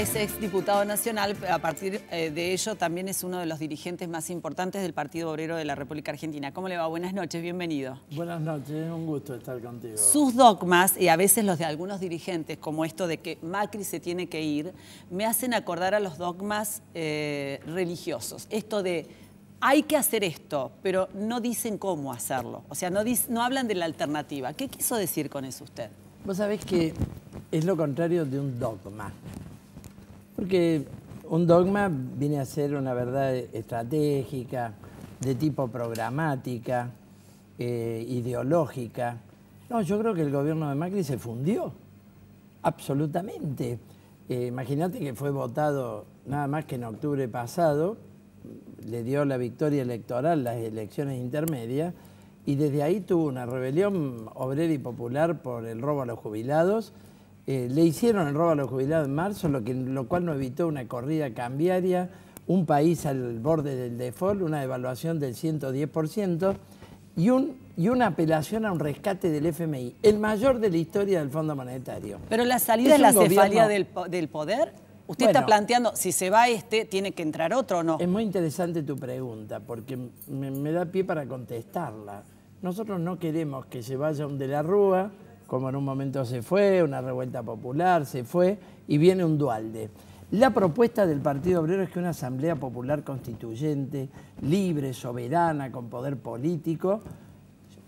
es exdiputado nacional, a partir eh, de ello también es uno de los dirigentes más importantes del Partido Obrero de la República Argentina. ¿Cómo le va? Buenas noches, bienvenido. Buenas noches, un gusto estar contigo. Sus dogmas y a veces los de algunos dirigentes, como esto de que Macri se tiene que ir, me hacen acordar a los dogmas eh, religiosos. Esto de hay que hacer esto, pero no dicen cómo hacerlo. O sea, no, no hablan de la alternativa. ¿Qué quiso decir con eso usted? Vos sabés que es lo contrario de un dogma. Porque un dogma viene a ser una verdad estratégica, de tipo programática, eh, ideológica. No, yo creo que el gobierno de Macri se fundió, absolutamente. Eh, imagínate que fue votado nada más que en octubre pasado, le dio la victoria electoral las elecciones intermedias, y desde ahí tuvo una rebelión obrera y popular por el robo a los jubilados, eh, le hicieron el robo a los jubilados en marzo, lo, cual no evitó una corrida cambiaria, un país al borde del default, una devaluación del 110% y, y una apelación a un rescate del FMI, el mayor de la historia del Fondo Monetario. Pero la salida de la cefalía del, poder. Usted está planteando, si se va este, tiene que entrar otro o no. Es muy interesante tu pregunta, porque me, me da pie para contestarla. Nosotros no queremos que se vaya un de la Rúa, como en un momento se fue, una revuelta popular, se fue, y viene un dualde. La propuesta del Partido Obrero es que una asamblea popular constituyente, libre, soberana, con poder político,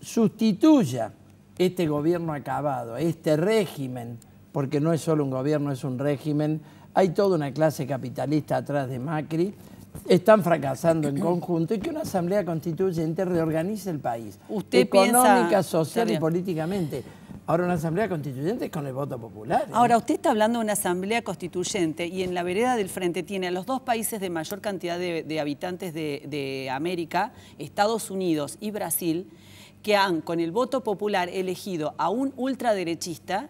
sustituya este gobierno acabado, este régimen, porque no es solo un gobierno, es un régimen, hay toda una clase capitalista atrás de Macri, están fracasando en conjunto y que una asamblea constituyente reorganice el país, ¿Usted económica, social y políticamente. Ahora una asamblea constituyente es con el voto popular. ¿eh? Ahora usted está hablando de una asamblea constituyente y en la vereda del frente tiene a los dos países de mayor cantidad de, habitantes de América, Estados Unidos y Brasil, que han con el voto popular elegido a un ultraderechista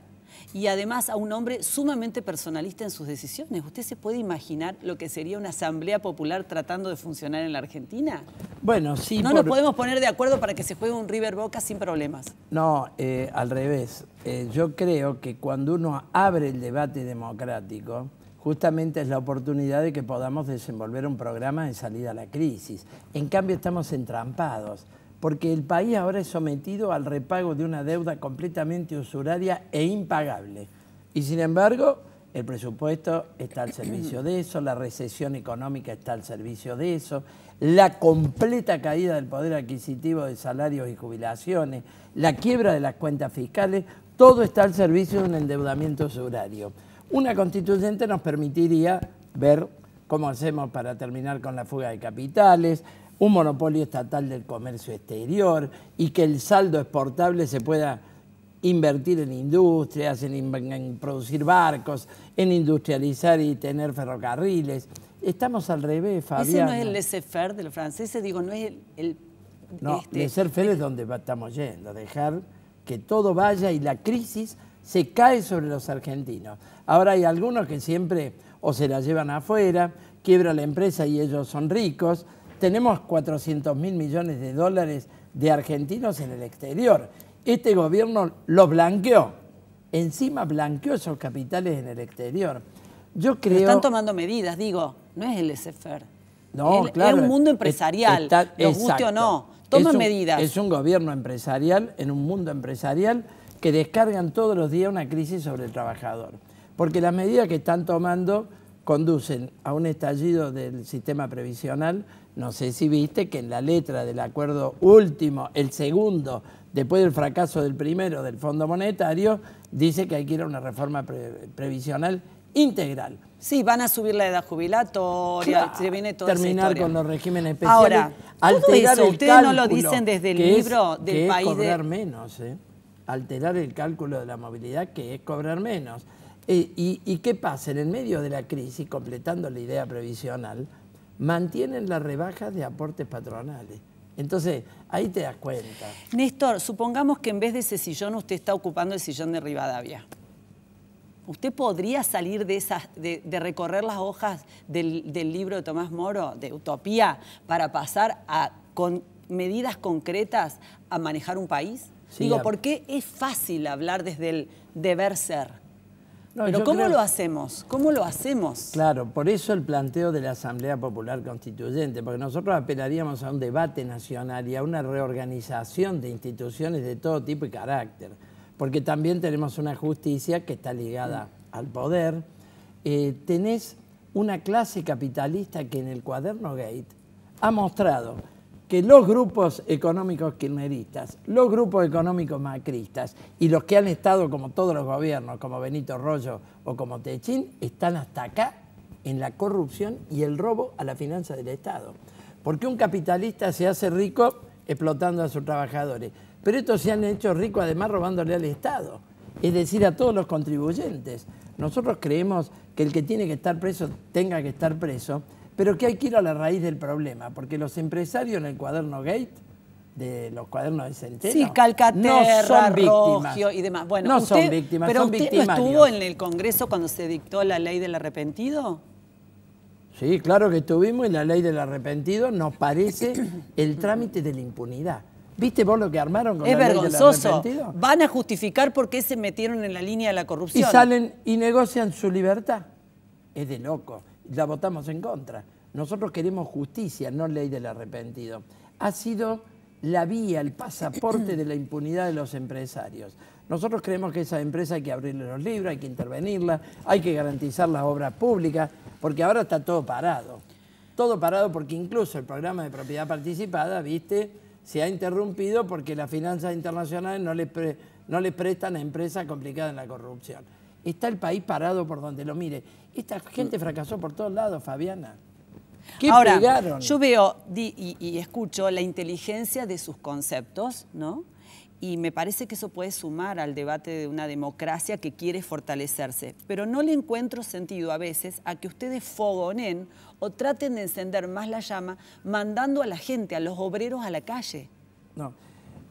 y además a un hombre sumamente personalista en sus decisiones. ¿Usted se puede imaginar lo que sería una asamblea popular tratando de funcionar en la Argentina? Bueno, sí. No nos podemos poner de acuerdo para que se juegue un River Boca sin problemas. No, eh, al revés. Eh, yo creo que cuando uno abre el debate democrático, justamente es la oportunidad de que podamos desenvolver un programa de salida a la crisis. En cambio, estamos entrampados porque el país ahora es sometido al repago de una deuda completamente usuraria e impagable. Y sin embargo, el presupuesto está al servicio de eso, la recesión económica está al servicio de eso, la completa caída del poder adquisitivo de salarios y jubilaciones, la quiebra de las cuentas fiscales, todo está al servicio de un endeudamiento usurario. Una constituyente nos permitiría ver cómo hacemos para terminar con la fuga de capitales, un monopolio estatal del comercio exterior y que el saldo exportable se pueda invertir en industrias, en, producir barcos, en industrializar y tener ferrocarriles. Estamos al revés, Fabián. Ese no es el laissez-faire de los franceses, digo, no es el... no, este, laissez-faire es donde estamos yendo, dejar que todo vaya y la crisis se cae sobre los argentinos. Ahora hay algunos que siempre o se la llevan afuera, quiebra la empresa y ellos son ricos, tenemos 400 mil millones de dólares de argentinos en el exterior. Este gobierno lo blanqueó. Encima blanqueó esos capitales en el exterior. Yo creo... están tomando medidas, digo, no es el SFR. E no, claro. Es un mundo empresarial, está, guste o no. Toma medidas. Es un gobierno empresarial, en un mundo empresarial, que descargan todos los días una crisis sobre el trabajador. Porque las medidas que están tomando conducen a un estallido del sistema previsional. No sé si viste que en la letra del acuerdo último, el segundo, después del fracaso del primero del Fondo Monetario, dice que hay que ir a una reforma previsional integral. Sí, van a subir la edad jubilatoria, se viene toda Terminar con los regímenes especiales. Ahora, ustedes no lo dicen desde el libro del país. cobrar menos, ¿eh? alterar el cálculo de la movilidad, que es cobrar menos. Eh, y, qué pasa? En el medio de la crisis, completando la idea previsional, mantienen las rebajas de aportes patronales. Entonces, ahí te das cuenta. Néstor, supongamos que en vez de ese sillón usted está ocupando el sillón de Rivadavia. ¿Usted podría salir de, esas, de, recorrer las hojas del, libro de Tomás Moro, de Utopía, para pasar a, con medidas concretas a manejar un país? Digo, ¿por qué es fácil hablar desde el deber ser? Pero ¿cómo lo hacemos? ¿Cómo lo hacemos? Claro, por eso el planteo de la Asamblea Popular Constituyente, porque nosotros apelaríamos a un debate nacional y a una reorganización de instituciones de todo tipo y carácter, porque también tenemos una justicia que está ligada mm. al poder. Eh, tenés una clase capitalista que en el cuaderno Gate ha mostrado que los grupos económicos kirchneristas, los grupos económicos macristas y los que han estado como todos los gobiernos, como Benito Rollo o como Techín, están hasta acá en la corrupción y el robo a la finanza del Estado. Porque un capitalista se hace rico explotando a sus trabajadores, pero estos se han hecho ricos además robándole al Estado, es decir, a todos los contribuyentes. Nosotros creemos que el que tiene que estar preso tenga que estar preso, pero que hay que ir a la raíz del problema, porque los empresarios en el cuaderno Gate de los cuadernos de Centeno. no son víctimas. y demás. Bueno, son víctimas, pero estuvo en el Congreso cuando se dictó la ley del arrepentido? Sí, claro que estuvimos y la ley del arrepentido nos parece el trámite de la impunidad. ¿Viste vos lo que armaron con es la ley del Van a justificar por qué se metieron en la línea de la corrupción. Y salen y negocian su libertad. Es de loco la votamos en contra. Nosotros queremos justicia, no ley del arrepentido. Ha sido la vía, el pasaporte de la impunidad de los empresarios. Nosotros creemos que esa empresa hay que abrirle los libros, hay que intervenirla, hay que garantizar las obras públicas, porque ahora está todo parado. Todo parado porque incluso el programa de propiedad participada, viste, se ha interrumpido porque las finanzas internacionales no les prestan a empresas complicadas en la corrupción. Está el país parado por donde lo mire. Esta gente fracasó por todos lados, Fabiana. ¿Qué Ahora, yo veo y, y escucho la inteligencia de sus conceptos, ¿no? y me parece que eso puede sumar al debate de una democracia que quiere fortalecerse. Pero no le encuentro sentido a veces a que ustedes fogonen o traten de encender más la llama mandando a la gente, a los obreros a la calle. No.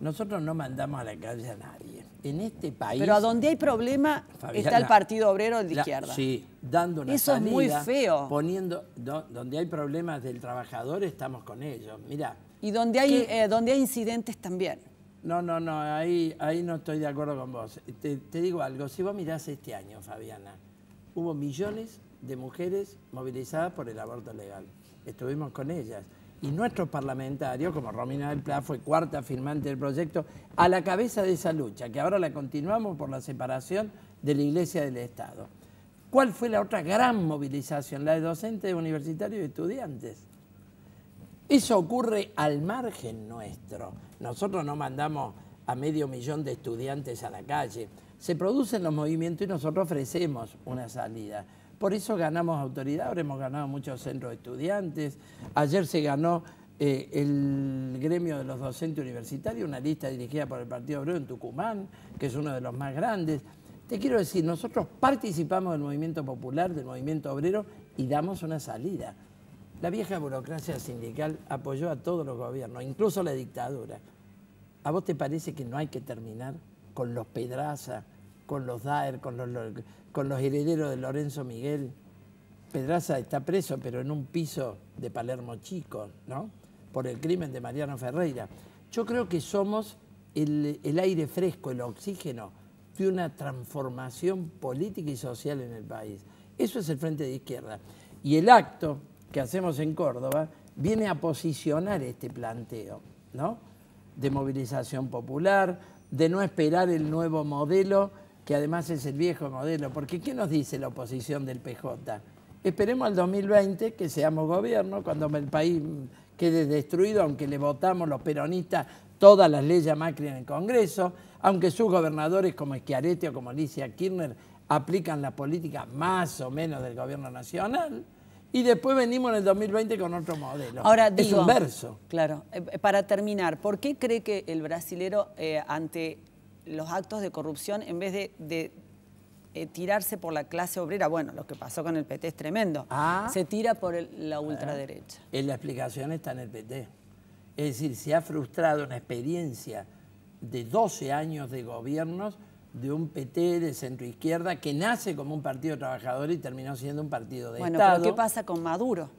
Nosotros no mandamos a la calle a nadie. En este país. Pero a donde hay problema está el Partido Obrero de la izquierda. sí, dando una Eso es muy feo. Poniendo. donde hay problemas del trabajador, estamos con ellos. Mira. Y donde hay, eh, donde hay incidentes también. No, no, no, ahí, ahí no estoy de acuerdo con vos. te digo algo, si vos mirás este año, Fabiana, hubo millones de mujeres movilizadas por el aborto legal. Estuvimos con ellas y nuestros parlamentarios, como Romina del Pla, fue cuarta firmante del proyecto, a la cabeza de esa lucha, que ahora la continuamos por la separación de la Iglesia del Estado. ¿Cuál fue la otra gran movilización? La de docentes, universitarios y estudiantes. Eso ocurre al margen nuestro. Nosotros no mandamos a medio millón de estudiantes a la calle. Se producen los movimientos y nosotros ofrecemos una salida. Por eso ganamos autoridad, ahora hemos ganado muchos centros de estudiantes. Ayer se ganó eh, el gremio de los docentes universitarios, una lista dirigida por el Partido Obrero en Tucumán, que es uno de los más grandes. Te quiero decir, nosotros participamos del movimiento popular, del movimiento obrero y damos una salida. La vieja burocracia sindical apoyó a todos los gobiernos, incluso la dictadura. ¿A vos te parece que no hay que terminar con los pedrazas con los Daer, con los, herederos de Lorenzo Miguel. Pedraza está preso, pero en un piso de Palermo Chico, ¿no? Por el crimen de Mariano Ferreira. Yo creo que somos el, el aire fresco, el oxígeno de una transformación política y social en el país. Eso es el Frente de Izquierda. Y el acto que hacemos en Córdoba viene a posicionar este planteo, ¿no? De movilización popular, de no esperar el nuevo modelo que además es el viejo modelo, porque ¿qué nos dice la oposición del PJ? Esperemos al 2020 que seamos gobierno, cuando el país quede destruido, aunque le votamos los peronistas todas las leyes a Macri en el Congreso, aunque sus gobernadores como Schiaretti o como Alicia Kirchner aplican la política más o menos del gobierno nacional, y después venimos en el 2020 con otro modelo. Ahora, digo, es un verso. Claro, eh, para terminar, ¿por qué cree que el brasilero eh, ante los actos de corrupción en vez de, eh, tirarse por la clase obrera. Bueno, lo que pasó con el PT es tremendo. Ah. se tira por la ultraderecha. la explicación está en el PT. Es decir, se ha frustrado una experiencia de 12 años de gobiernos de un PT de centroizquierda que nace como un partido trabajador y terminó siendo un partido de Estado. Bueno, ¿qué pasa con Maduro?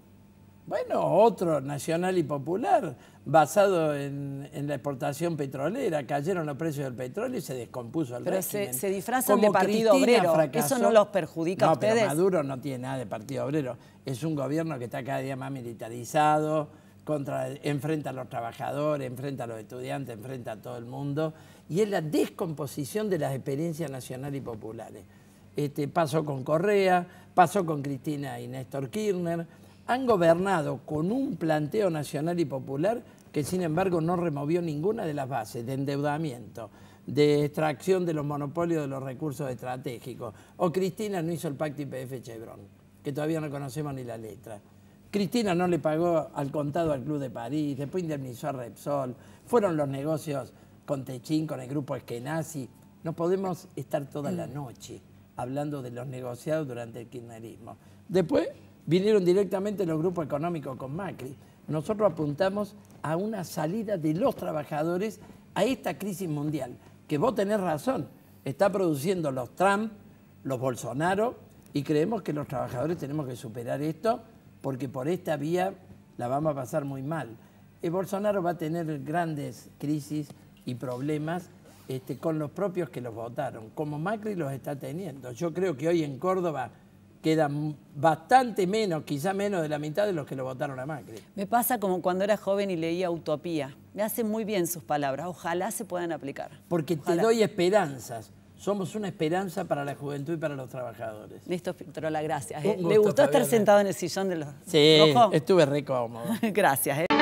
Bueno, otro nacional y popular, basado en, la exportación petrolera. Cayeron los precios del petróleo y se descompuso el régimen. Pero se, disfrazan de partido obrero. ¿Eso no los perjudica a ustedes? Pero Maduro no tiene nada de partido obrero. Es un gobierno que está cada día más militarizado, contra, enfrenta a los trabajadores, enfrenta a los estudiantes, enfrenta a todo el mundo. Y es la descomposición de las experiencias nacionales y populares. Este, pasó con Correa, pasó con Cristina y Néstor Kirchner han gobernado con un planteo nacional y popular que sin embargo no removió ninguna de las bases de endeudamiento, de extracción de los monopolios de los recursos estratégicos. O Cristina no hizo el pacto IPF Chevron, que todavía no conocemos ni la letra. Cristina no le pagó al contado al Club de París, después indemnizó a Repsol, fueron los negocios con Techín, con el grupo Eskenazi. No podemos estar toda la mm. noche hablando de los negociados durante el kirchnerismo. Después vinieron directamente los grupos económicos con Macri. Nosotros apuntamos a una salida de los trabajadores a esta crisis mundial, que vos tenés razón, está produciendo los Trump, los Bolsonaro, y creemos que los trabajadores tenemos que superar esto, porque por esta vía la vamos a pasar muy mal. El eh, Bolsonaro va a tener grandes crisis y problemas este, con los propios que los votaron, como Macri los está teniendo. Yo creo que hoy en Córdoba quedan bastante menos, quizá menos de la mitad de los que lo votaron a Macri. Me pasa como cuando era joven y leía Utopía. Me hacen muy bien sus palabras, ojalá se puedan aplicar. Porque te doy esperanzas. Somos una esperanza para la juventud y para los trabajadores. Listo, la gracias. ¿Me ¿eh? gustó estar sentado en el sillón de los Sí, estuve re cómodo. gracias. ¿eh?